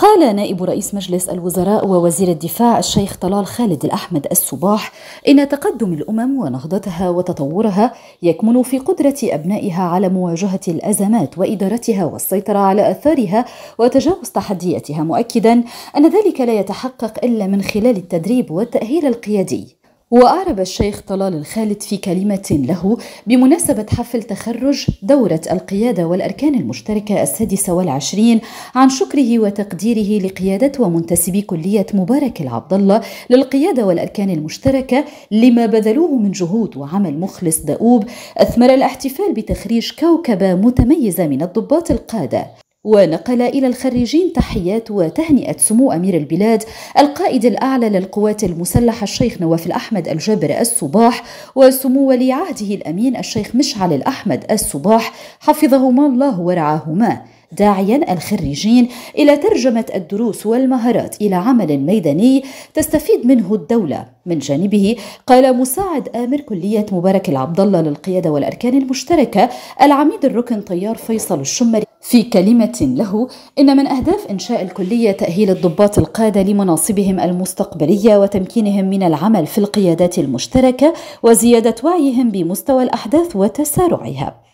قال نائب رئيس مجلس الوزراء ووزير الدفاع الشيخ طلال خالد الأحمد الصباح إن تقدم الأمم ونهضتها وتطورها يكمن في قدرة أبنائها على مواجهة الأزمات وإدارتها والسيطرة على آثارها وتجاوز تحدياتها مؤكدا أن ذلك لا يتحقق إلا من خلال التدريب والتأهيل القيادي وأعرب الشيخ طلال الخالد في كلمة له بمناسبة حفل تخرج دورة القيادة والأركان المشتركة السادسة والعشرين عن شكره وتقديره لقيادة ومنتسبي كلية مبارك العبد الله للقيادة والأركان المشتركة لما بذلوه من جهود وعمل مخلص دؤوب أثمر الاحتفال بتخريج كوكبة متميزة من الضباط القادة ونقل إلى الخريجين تحيات وتهنئة سمو أمير البلاد القائد الأعلى للقوات المسلحة الشيخ نواف الأحمد الجابر الصباح وسمو ولي عهده الأمين الشيخ مشعل الأحمد الصباح حفظهما الله ورعاهما داعيا الخريجين إلى ترجمة الدروس والمهارات إلى عمل ميداني تستفيد منه الدولة من جانبه قال مساعد آمر كلية مبارك العبد الله للقيادة والأركان المشتركة العميد الركن طيار فيصل الشمري في كلمة له إن من أهداف إنشاء الكلية تأهيل الضباط القادة لمناصبهم المستقبلية وتمكينهم من العمل في القيادات المشتركة وزيادة وعيهم بمستوى الأحداث وتسارعها